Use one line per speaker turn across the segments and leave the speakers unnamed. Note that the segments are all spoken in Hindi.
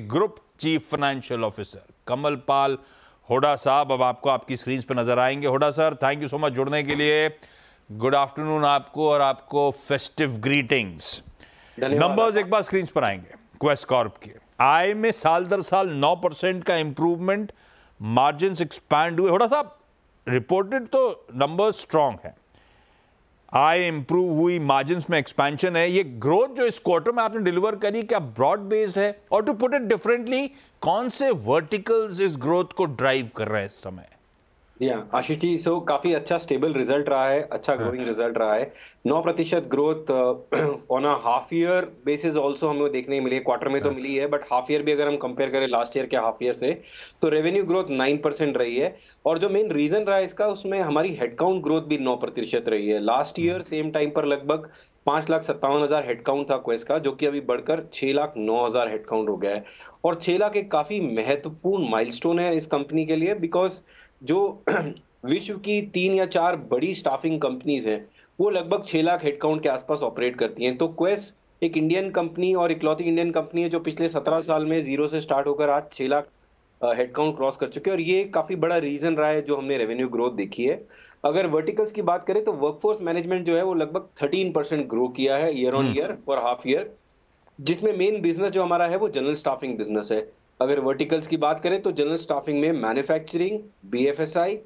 Group chief financial officer Kamal Pal Hoda साहब अब आपको आपकी स्क्रीन पर नजर आएंगे Hoda sir thank you so much जुड़ने के लिए गुड आफ्टरनून आपको और आपको फेस्टिव ग्रीटिंग्स नंबर्स एक बार स्क्रीन पर आएंगे क्वेस्ट कॉर्प के आय में साल दर साल 9 परसेंट का इंप्रूवमेंट मार्जिन एक्सपैंड हुए होडा साहब रिपोर्टेड तो नंबर्स स्ट्रांग है आय इंप्रूव हुई मार्जिन में एक्सपेंशन है ये ग्रोथ जो इस क्वार्टर में आपने डिलीवर करी क्या ब्रॉड बेस्ड है और टू पुट इट डिफरेंटली कौन से वर्टिकल्स इस ग्रोथ को ड्राइव कर रहे हैं इस समय
आशीष जी सो काफी अच्छा स्टेबल रिजल्ट रहा है अच्छा ग्रोइंग हाँ। रिजल्ट रहा है नौ प्रतिशत growth on a half year basis also हमें देखने मिली है क्वार्टर में तो हाँ। मिली है बट हाफ ईयर भी अगर हम कंपेयर करें लास्ट ईयर के हाफ ईयर से तो रेवेन्यू ग्रोथ नाइन परसेंट रही है और जो मेन रीजन रहा है इसका उसमें हमारी हेडकाउंट ग्रोथ भी नौ प्रतिशत रही है लास्ट ईयर सेम टाइम पर लगभग पांच लाख सत्तावन हजार हेडकाउंट था क्वेस्ट का जो कि अभी बढ़कर छह लाख नौ हजार हेडकाउंट हो गया है और छह लाख एक काफी महत्वपूर्ण माइलस्टोन है इस कंपनी के लिए बिकॉज जो विश्व की तीन या चार बड़ी स्टाफिंग कंपनीज हैं वो लगभग छह लाख हेडकाउंट के आसपास ऑपरेट करती हैं तो क्वेस एक इंडियन कंपनी और इकलौती इंडियन कंपनी है जो पिछले सत्रह साल में जीरो से स्टार्ट होकर आज छह लाख हेडकाउंट क्रॉस कर चुके हैं और ये काफ़ी बड़ा रीज़न रहा है जो हमने रेवेन्यू ग्रोथ देखी है अगर वर्टिकल्स की बात करें तो वर्कफोर्स मैनेजमेंट जो है वो लगभग थर्टीन परसेंट ग्रो किया है ईयर ऑन ईयर और हाफ ईयर जिसमें मेन बिजनेस जो हमारा है वो जनरल स्टाफिंग बिजनेस है अगर वर्टिकल्स की बात करें तो जनरल स्टाफिंग में मैन्युफैक्चरिंग बीएफएसआई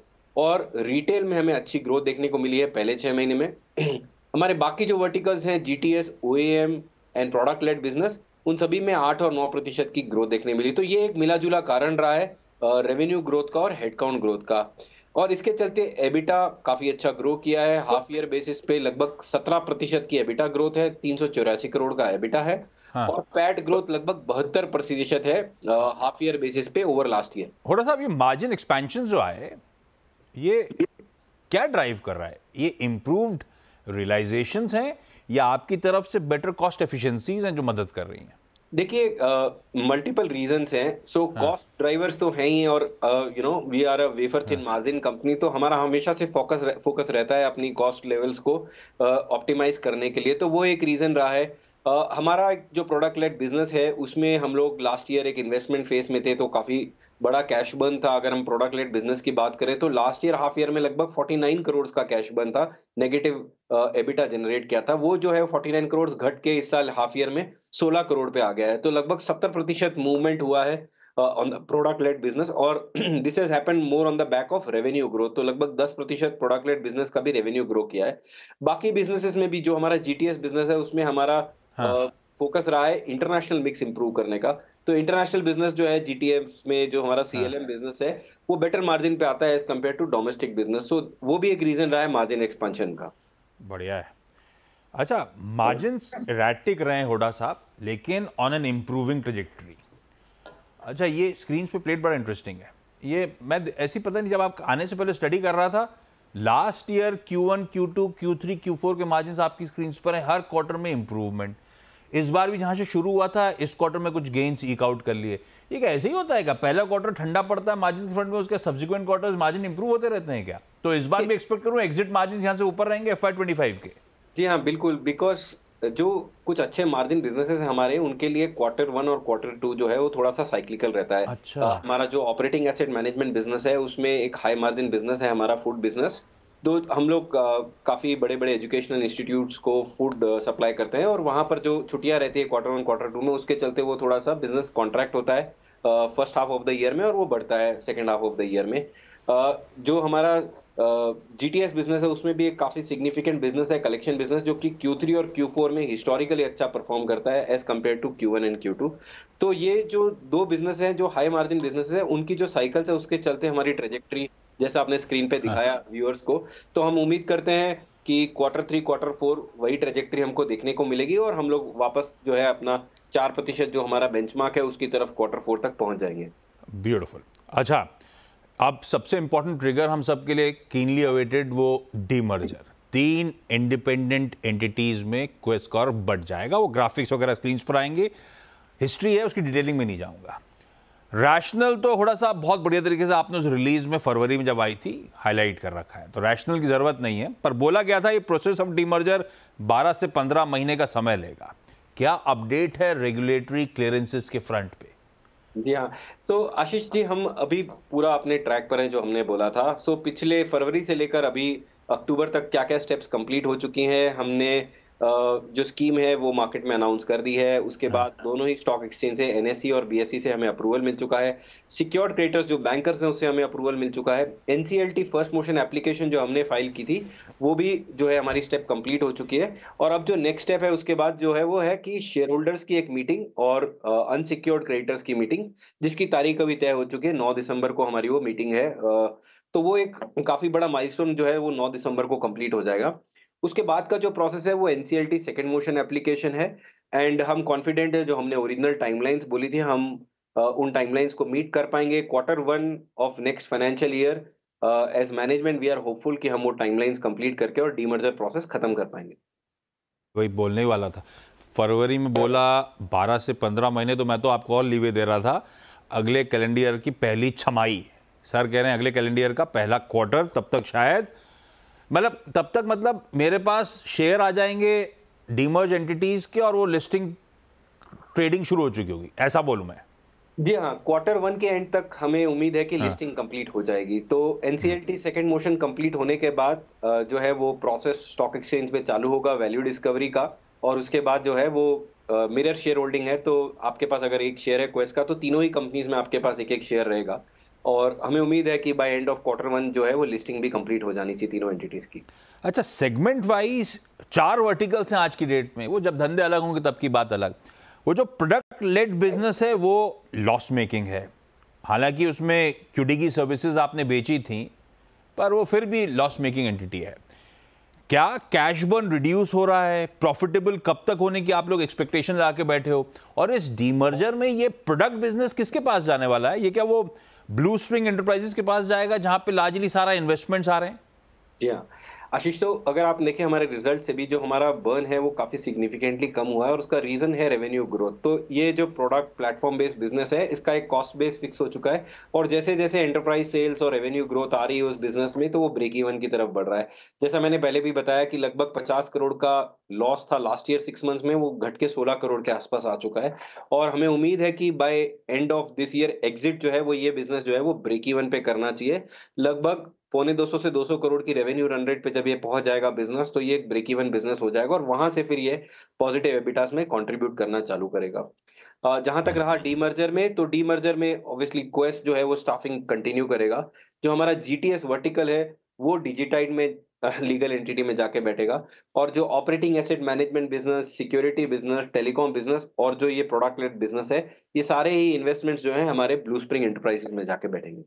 और रिटेल में हमें अच्छी ग्रोथ देखने को मिली है पहले छह महीने में हमारे बाकी जो वर्टिकल्स हैं GTS OAM and product led business उन सभी में आठ और नौ प्रतिशत की ग्रोथ देखने मिली तो ये एक मिला जुला कारण रहा है रेवेन्यू ग्रोथ का और हेडकाउंट ग्रोथ का और इसके चलते एबिटा काफी अच्छा ग्रो किया है हाफ ईयर बेसिस पे लगभग सत्रह प्रतिशत की एबिटा ग्रोथ है तीन करोड़ का एबिटा है हाँ। और पैट ग्रोथ लगभग बहत्तर प्रतिशत
है हाफ ईयर बेसिस पे ओवर लास्ट ईयर होड़ा साहब ये मार्जिन एक्सपेंशन जो आए ये क्या ड्राइव कर रहा है ये इम्प्रूव्ड रियलाइजेशन हैं या आपकी तरफ से बेटर कॉस्ट एफिशिएंसीज हैं जो मदद कर रही हैं देखिए मल्टीपल
रीजंस हैं सो कॉस्ट ड्राइवर्स तो हैं ही और you know we are a wafer thin margin company तो हमारा हमेशा से फोकस फोकस रहता है अपनी कॉस्ट लेवल्स को ऑप्टिमाइज uh, करने के लिए तो वो एक रीजन रहा है uh, हमारा जो प्रोडक्ट लेट बिजनेस है उसमें हम लोग लास्ट ईयर एक इन्वेस्टमेंट फेज में थे तो काफ़ी बड़ा कैश बर्न था अगर हम प्रोडक्ट लेट बिजनेस की बात करें तो लास्ट ईयर हाफ ईयर में लगभग 49 करोड़ का कैश बर्न था नेगेटिव एबिटा जनरेट किया था वो जो है 49 करोड़ घट के इस साल हाफ ईयर में 16 करोड़ पे आ गया है तो लगभग 70 प्रतिशत मूवमेंट हुआ है on the product led business और this has happen more on the back of revenue growth तो लगभग 10 प्रतिशत प्रोडक्ट लेट बिजनेस का भी रेवेन्यू ग्रो किया है बाकी बिजनेसेस में भी जो हमारा जीटीएस बिजनेस है उसमें हमारा फोकस हाँ। रहा है इंटरनेशनल मिक्स इंप्रूव करने का तो इंटरनेशनल बिजनेस जो है जीटीएम में जो हमारा सीएलएम हाँ। बिजनेस है वो बेटर मार्जिन पे आता है as compared to domestic business so वो भी एक रीजन रहा है मार्जिन एक्सपेंशन का
बढ़िया है अच्छा मार्जिन रैटिक रहे हुडा साहब लेकिन ऑन एन इम्प्रूविंग ट्रजेक्ट्री अच्छा ये स्क्रीन पे प्लेट बड़ा इंटरेस्टिंग है ये मैं ऐसी पता नहीं जब आप आने से पहले स्टडी कर रहा था last year Q1, Q2, Q3, Q4 के मार्जिन आपकी स्क्रीन पर हैं हर क्वार्टर में इंप्रूवमेंट इस बार भी जहां से शुरू हुआ था इस क्वार्टर में कुछ गेंस ईक आउट कर लिए ये क्या ऐसे ही होता है क्या पहला क्वार्टर ठंडा पड़ता है मार्जिन के फ्रंट में उसके सब्सिक्वेंट क्वार्टर मार्जिन इंप्रूव होते रहते हैं क्या तो इस बार भी एक्सपेक्ट करूं एग्जिट मार्जिन यहाँ से ऊपर रहेंगे एफ के जी हाँ बिल्कुल
बिकॉज जो कुछ अच्छे मार्जिन बिजनेसेस हैं हमारे उनके लिए क्वार्टर वन और क्वार्टर टू जो है वो थोड़ा सा साइक्लिकल रहता है अच्छा हमारा जो ऑपरेटिंग एसेट मैनेजमेंट बिजनेस है उसमें एक हाई मार्जिन बिजनेस है हमारा फूड बिजनेस तो हम लोग काफ़ी बड़े बड़े एजुकेशनल इंस्टीट्यूट्स को फूड सप्लाई करते हैं और वहाँ पर जो छुट्टियाँ रहती है क्वार्टर वन क्वार्टर टू में उसके चलते वो थोड़ा सा बिजनेस कॉन्ट्रैक्ट होता है first half of the year में और वो बढ़ता है second half of the year में uh, जो हमारा जी टी एस बिजनेस है उसमें भी एक काफ़ी सिग्निफिकेंट बिजनेस है कलेक्शन बिजनेस जो कि क्यू थ्री और क्यू फोर में हिस्टोरिकली अच्छा परफॉर्म करता है as compared to Q one and Q two तो ये जो दो बिजनेस हैं जो हाई मार्जिन बिजनेस है उनकी जो साइकिल्स है उसके चलते हमारी ट्रेजेक्ट्री जैसा आपने स्क्रीन पे हाँ। दिखाया व्यूअर्स को तो हम उम्मीद करते हैं कि क्वार्टर थ्री क्वार्टर फोर वही ट्रेजेक्ट्री हमको देखने को मिलेगी और हम लोग वापस जो है अपना चार प्रतिशत जो हमारा बेंचमार्क है उसकी तरफ क्वार्टर फोर तक पहुंच जाएंगे
ब्यूटिफुल अच्छा अब सबसे इंपॉर्टेंट ट्रिगर हम सबके लिए कीनली अवेटेड वो डीमर्जर तीन इंडिपेंडेंट एंटिटीज में क्वेस्कॉर बढ़ जाएगा वो ग्राफिक्स वगैरह स्क्रीन पर आएंगे हिस्ट्री है उसकी डिटेलिंग में नहीं जाऊंगा रैशनल तो थोड़ा सा बहुत बढ़िया तरीके से आपने उस रिलीज में फरवरी में जब आई थी हाईलाइट कर रखा है तो रैशनल की ज़रूरत नहीं है पर बोला गया था ये प्रोसेस ऑफ डीमर्जर 12 से 15 महीने का समय लेगा क्या अपडेट है रेगुलेटरी क्लियरेंसेस के फ्रंट पे
जी हाँ सो आशीष जी हम अभी पूरा अपने ट्रैक पर हैं जो हमने बोला था सो so, पिछले फरवरी से लेकर अभी अक्टूबर तक क्या क्या स्टेप्स कंप्लीट हो चुकी हैं हमने जो स्कीम है वो मार्केट में अनाउंस कर दी है उसके बाद हाँ। दोनों ही स्टॉक एक्सचेंज है एनएससी और बीएससी e से हमें अप्रूवल मिल चुका है सिक्योर्ड क्रेडिटर्स जो बैंकर्स हैं उससे हमें अप्रूवल मिल चुका है एनसीएलटी फर्स्ट मोशन एप्लीकेशन जो हमने फाइल की थी वो भी जो है हमारी स्टेप कंप्लीट हो चुकी है और अब जो नेक्स्ट स्टेप है उसके बाद जो है वो है कि शेयर होल्डर्स की एक मीटिंग और अनसिक्योर्ड क्रेडिटर्स की मीटिंग जिसकी तारीख अभी तय हो चुकी है नौ दिसंबर को हमारी वो मीटिंग है तो वो एक काफी बड़ा माइलस्टोन जो है वो 9 दिसंबर को कंप्लीट हो जाएगा उसके बाद का जो प्रोसेस है वो एनसीएलटी सेकेंड मोशन एप्लीकेशन है एंड हम कॉन्फिडेंट है जो हमने ओरिजिनल टाइमलाइंस बोली थी हम उन टाइमलाइंस को मीट कर पाएंगे quarter one of next financial year as management we are hopeful कि हम वो टाइमलाइंस कंप्लीट करके और डीमर्जर प्रोसेस खत्म कर पाएंगे
वही बोलने ही वाला था फरवरी में बोला 12 से 15 महीने तो मैं तो आपको और लीवे दे रहा था अगले कैलेंडर की पहली छमाई सर कह रहे हैं अगले कैलेंडर का पहला क्वार्टर तब तक शायद मतलब तब तक मतलब मेरे पास शेयर आ जाएंगे डीमर्ज एंटिटीज के और वो लिस्टिंग ट्रेडिंग शुरू हो चुकी होगी ऐसा बोलूं मैं
जी हाँ क्वार्टर वन के एंड तक हमें उम्मीद है कि हाँ. लिस्टिंग कंप्लीट हो जाएगी तो एनसीएलटी सेकंड मोशन कंप्लीट होने के बाद जो है वो प्रोसेस स्टॉक एक्सचेंज में चालू होगा वैल्यू डिस्कवरी का और उसके बाद जो है वो मिरर शेयर होल्डिंग है तो आपके पास अगर एक शेयर है क्वेस्ट का तो तीनों ही कंपनीज में आपके पास एक एक शेयर रहेगा और हमें उम्मीद है कि by end of quarter one जो है वो लिस्टिंग
भी कंप्लीट हो जानी चाहिए तीनों एंटिटीज की अच्छा सेगमेंट वाइज चार वर्टिकल्स हैं आज की डेट में वो जब धंधे अलग होंगे तब की बात अलग वो जो प्रोडक्ट लेड बिजनेस है वो लॉस मेकिंग है हालांकि उसमें क्यूडी की सर्विसेज आपने बेची थी पर वो फिर भी लॉस मेकिंग एंटिटी है क्या कैश बर्न रिड्यूस हो रहा है प्रॉफिटेबल कब तक होने की आप लोग एक्सपेक्टेशन लगा के बैठे हो और इस डीमर्जर में ये प्रोडक्ट बिजनेस किसके पास जाने वाला है ये क्या वो ब्लू स्ट्रिंग एंटरप्राइजेस के पास जाएगा जहां पे लार्जली सारा इन्वेस्टमेंट्स आ रहे हैं
जी हाँ आशीष तो अगर आप देखें हमारे रिजल्ट से भी जो हमारा बर्न है वो काफ़ी सिग्निफिकेंटली कम हुआ है और उसका रीज़न है रेवेन्यू ग्रोथ तो ये जो प्रोडक्ट प्लेटफॉर्म बेस्ड बिजनेस है इसका एक कॉस्ट बेस फिक्स हो चुका है और जैसे जैसे एंटरप्राइज सेल्स और रेवेन्यू ग्रोथ आ रही है उस बिजनेस में तो वो ब्रेक इवन की तरफ बढ़ रहा है जैसा मैंने पहले भी बताया कि लगभग पचास करोड़ का लॉस था लास्ट ईयर सिक्स मंथ्स में वो घट के सोलह करोड़ के आसपास आ चुका है और हमें उम्मीद है कि by end of this year exit जो है वो ये बिजनेस जो है वो ब्रेक इवन पे करना चाहिए लगभग पौने 200 से 200 करोड़ की रेवेन्यू रन रेट पे जब ये पहुंच जाएगा बिजनेस तो ये एक ब्रेक इवन बिजनेस हो जाएगा और वहां से फिर ये पॉजिटिव एबिटास में कंट्रीब्यूट करना चालू करेगा जहां तक रहा डी मर्जर में तो डी मर्जर में ऑब्वियसली क्वेस्ट जो है वो स्टाफिंग कंटिन्यू करेगा जो हमारा जीटीएस वर्टिकल है वो डिजिटाइड में लीगल एंटिटी में जाके बैठेगा और जो operating asset management business security business telecom business और जो ये प्रोडक्ट लेड बिजनेस है ये सारे ही इन्वेस्टमेंट्स जो है हमारे ब्लू स्प्रिंग एंटरप्राइजेस में जाके बैठेंगे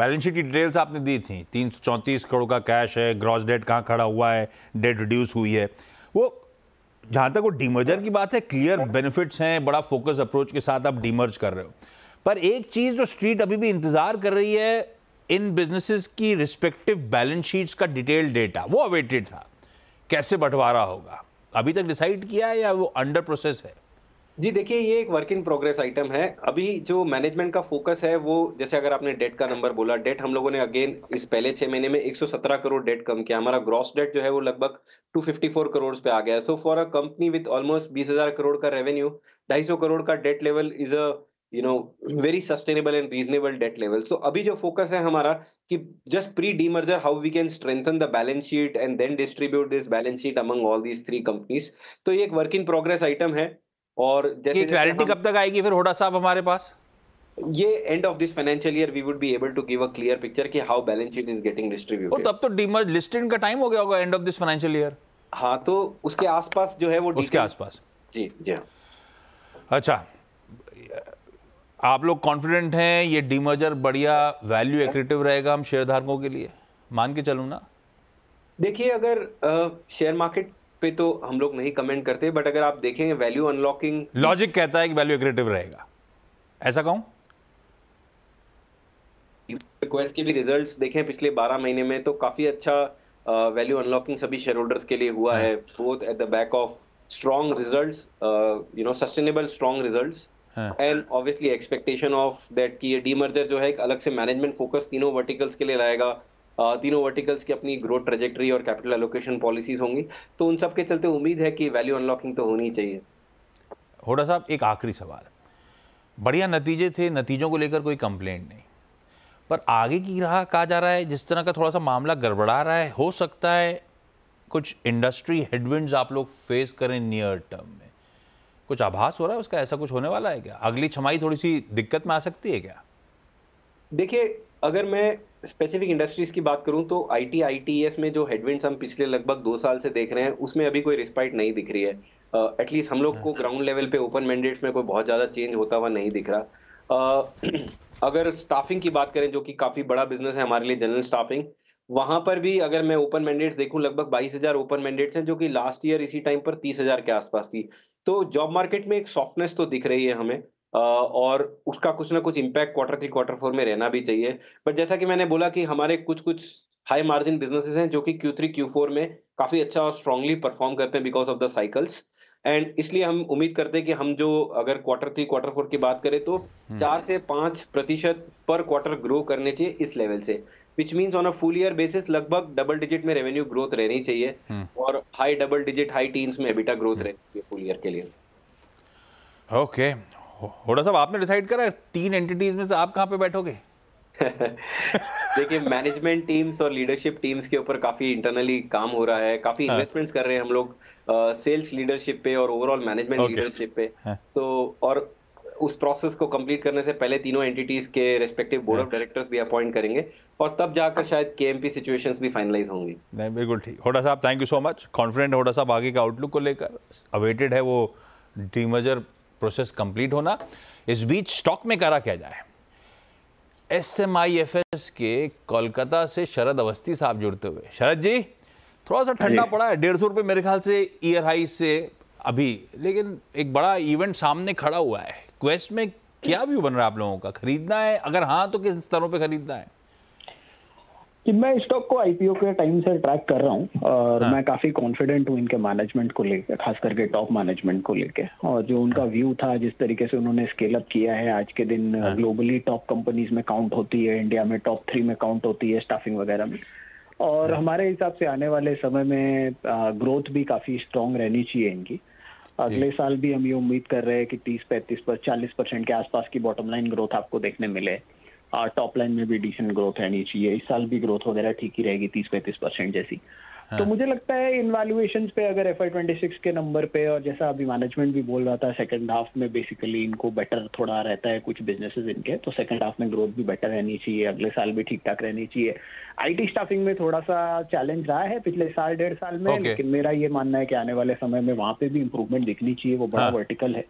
बैलेंस शीट की डिटेल्स आपने दी थी तीन करोड़ का कैश है ग्रॉस डेट कहाँ खड़ा हुआ है डेट रिड्यूस हुई है वो जहाँ तक वो डीमर्जर की बात है क्लियर बेनिफिट्स हैं बड़ा फोकस अप्रोच के साथ आप डीमर्ज कर रहे हो पर एक चीज़ जो स्ट्रीट अभी भी इंतज़ार कर रही है इन बिजनेसेस की रिस्पेक्टिव बैलेंस शीट्स का डिटेल डेटा वो अवेटेड था कैसे बंटवारा होगा अभी तक डिसाइड किया है या वो अंडर प्रोसेस है जी देखिए ये एक वर्क इन प्रोग्रेस आइटम है
अभी जो मैनेजमेंट का फोकस है वो जैसे अगर आपने डेट का नंबर बोला डेट हम लोगों ने अगेन इस पहले छह महीने में 117 करोड़ डेट कम किया हमारा ग्रॉस डेट जो है वो लगभग 254 करोड़ पे आ गया so for a company with almost हजार करोड़ का रेवेन्यू ढाई करोड़ का debt level is a you know very sustainable and reasonable debt level so अभी जो फोकस है हमारा कि just pre demerger how we can strengthen the balance sheet and then distribute this balance sheet among all these three companies तो ये एक वर्क इन प्रोग्रेस आइटम है और जैसे क्लैरिटी कब तक आएगी फिर होडा साहब हमारे पास ये end of this financial year we would be able to give a clear picture कि how balance sheet is getting distributed तब
तो डीमर्ज लिस्टिंग का टाइम हो गया होगा end of this financial year हाँ तो उसके आसपास जो है वो उसके आसपास जी जी हाँ अच्छा आप लोग कॉन्फिडेंट हैं ये डीमर्जर बढ़िया वैल्यू एक्रेटिव रहेगा हम शेयरधारकों के लिए मान के चलूँ ना
देखिए अगर शेयर मार्केट पे तो हम लोग नहीं कमेंट करते बट अगर आप देखें वैल्यू अनलॉकिंग
लॉजिक कहता है कि वैल्यू एक्रेटिव रहेगा ऐसा कहूं
रिक्वेस्ट के भी रिजल्ट्स देखें पिछले 12 महीने में तो काफी अच्छा वैल्यू अनलॉकिंग सभी शेयर होल्डर्स के लिए हुआ हाँ। है both at the back of strong result you know sustainable strong result and obviously expectation of that की that कि जो है एक अलग से मैनेजमेंट फोकस तीनों वर्टिकल्स के लिए लाएगा तीनों वर्टिकल्स की अपनी ग्रोथ ट्रेजेक्ट्री और कैपिटल एलोकेशन पॉलिसीज होंगी तो उन सब के चलते उम्मीद
है कि वैल्यू अनलॉकिंग तो होनी चाहिए होडा साहब एक आखिरी सवाल बढ़िया नतीजे थे नतीजों को लेकर कोई कंप्लेंट नहीं पर आगे की राह कहा जा रहा है जिस तरह का थोड़ा सा मामला गड़बड़ा रहा है हो सकता है कुछ इंडस्ट्री हेडविंड्स आप लोग फेस करें नियर टर्म में कुछ आभास हो रहा है उसका ऐसा कुछ होने वाला है क्या अगली छमाई थोड़ी सी दिक्कत में आ सकती है क्या देखिए अगर
मैं स्पेसिफिक इंडस्ट्रीज की बात करूं तो आईटी आईटीएस e में जो हेडविंड्स हम पिछले लगभग दो साल से देख रहे हैं उसमें अभी कोई रिस्पाइट नहीं दिख रही है एटलीस्ट uh, हम लोग को ग्राउंड हाँ। लेवल पे ओपन मैंडेट्स में कोई बहुत ज़्यादा चेंज होता हुआ नहीं दिख रहा uh, अगर स्टाफिंग की बात करें जो कि काफ़ी बड़ा बिजनेस है हमारे लिए जनरल स्टाफिंग वहां पर भी अगर मैं ओपन मैंडेट्स देखूं लगभग बाईस हजार ओपन मैंडेट्स हैं जो कि लास्ट ईयर इसी टाइम पर तीस हजार के आसपास थी तो जॉब मार्केट में एक सॉफ्टनेस तो दिख रही है हमें और उसका कुछ ना कुछ impact quarter three quarter four में रहना भी चाहिए बट जैसा कि मैंने बोला कि हमारे कुछ कुछ हाई मार्जिन बिजनेसेस हैं जो कि क्यू थ्री क्यू फोर में काफ़ी अच्छा और स्ट्रांगली परफॉर्म करते हैं because of the cycles and इसलिए हम उम्मीद करते हैं कि हम जो अगर क्वार्टर थ्री क्वार्टर फोर की बात करें तो हम्म। चार से पांच प्रतिशत पर क्वार्टर ग्रो करने चाहिए इस लेवल से which means on a full year basis लगभग डबल डिजिट में रेवेन्यू ग्रोथ रहनी चाहिए हम्म। और high double digit high teens
में एबिटा ग्रोथ हम्म। रहनी चाहिए फुल ईयर के लिए ओके होड़ा साहब आपने डिसाइड करा तीन एंटिटीज में से आप कहाँ पे बैठोगे देखिए मैनेजमेंट
टीम्स और लीडरशिप टीम्स के ऊपर काफी इंटरनली काम हो रहा है काफी हाँ. इन्वेस्टमेंट्स कर रहे हैं हम लोग सेल्स लीडरशिप पे और ओवरऑल मैनेजमेंट लीडरशिप पे हाँ. तो और उस प्रोसेस को कंप्लीट करने से पहले तीनों एंटिटीज के रेस्पेक्टिव बोर्ड ऑफ डायरेक्टर्स भी अपॉइंट करेंगे और तब जाकर शायद के सिचुएशंस भी फाइनलाइज होंगी
नहीं बिल्कुल ठीक होडा साहब thank you so much confident Hoda साहब आगे का आउटलुक को लेकर अवेटेड है वो डीमजर प्रोसेस कंप्लीट होना इस बीच स्टॉक में करा क्या जाए S M I F S के कोलकाता से शरद अवस्थी साहब जुड़ते हुए शरद जी थोड़ा सा हाँ ठंडा पड़ा है डेढ़ सौ रुपये मेरे ख्याल से ईयर हाई से अभी लेकिन एक बड़ा इवेंट सामने खड़ा हुआ है क्वेस्ट में क्या व्यू बन रहा है आप लोगों का खरीदना है अगर हाँ तो किस स्तरों पे खरीदना है
कि मैं स्टॉक को आईपीओ के टाइम से ट्रैक कर रहा हूँ और हाँ. मैं काफी कॉन्फिडेंट हूँ इनके मैनेजमेंट को लेकर खास करके टॉप मैनेजमेंट को लेकर और जो उनका व्यू हाँ। था जिस तरीके से उन्होंने स्केल अप किया है आज के दिन ग्लोबली टॉप कंपनीज में काउंट होती है इंडिया में टॉप थ्री में काउंट होती है स्टाफिंग वगैरह में और हाँ। हमारे हिसाब से आने वाले समय में ग्रोथ भी काफी स्ट्रांग रहनी चाहिए इनकी अगले साल भी हम ये उम्मीद कर रहे हैं कि 30 पैंतीस पर 40 परसेंट के आसपास की बॉटम लाइन ग्रोथ आपको देखने मिले टॉप लाइन में भी डिसेंट ग्रोथ रहनी चाहिए इस साल भी ग्रोथ वगैरह ठीक ही रहेगी तीस पैंतीस परसेंट जैसी हाँ. तो मुझे लगता है इन वैल्यूएशन पे अगर एफ आई ट्वेंटी सिक्स के नंबर पे और जैसा अभी मैनेजमेंट भी बोल रहा था सेकंड हाफ में बेसिकली इनको बेटर थोड़ा रहता है कुछ बिजनेसेस इनके तो सेकंड हाफ में ग्रोथ भी बेटर रहनी चाहिए अगले साल भी ठीक ठाक रहनी चाहिए आईटी स्टाफिंग में थोड़ा सा चैलेंज रहा है पिछले साल डेढ़ साल में okay. लेकिन मेरा ये मानना है कि आने वाले समय में वहाँ पे भी इंप्रूवमेंट दिखनी चाहिए वो बड़ा वर्टिकल हाँ। है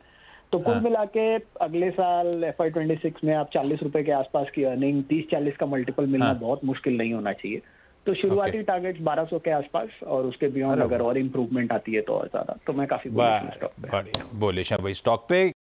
तो कुल हाँ। मिला के अगले साल एफ आई ट्वेंटी सिक्स में आप चालीस रुपए के आसपास की अर्निंग तीस चालीस का मल्टीपल मिलना हाँ। बहुत मुश्किल नहीं होना चाहिए तो शुरुआती टारगेट बारह सौ के आसपास और उसके बियॉन्ड अगर और इम्प्रूवमेंट आती है तो और ज्यादा तो मैं काफी स्टॉक
पे बोलिश है भाई स्टॉक पे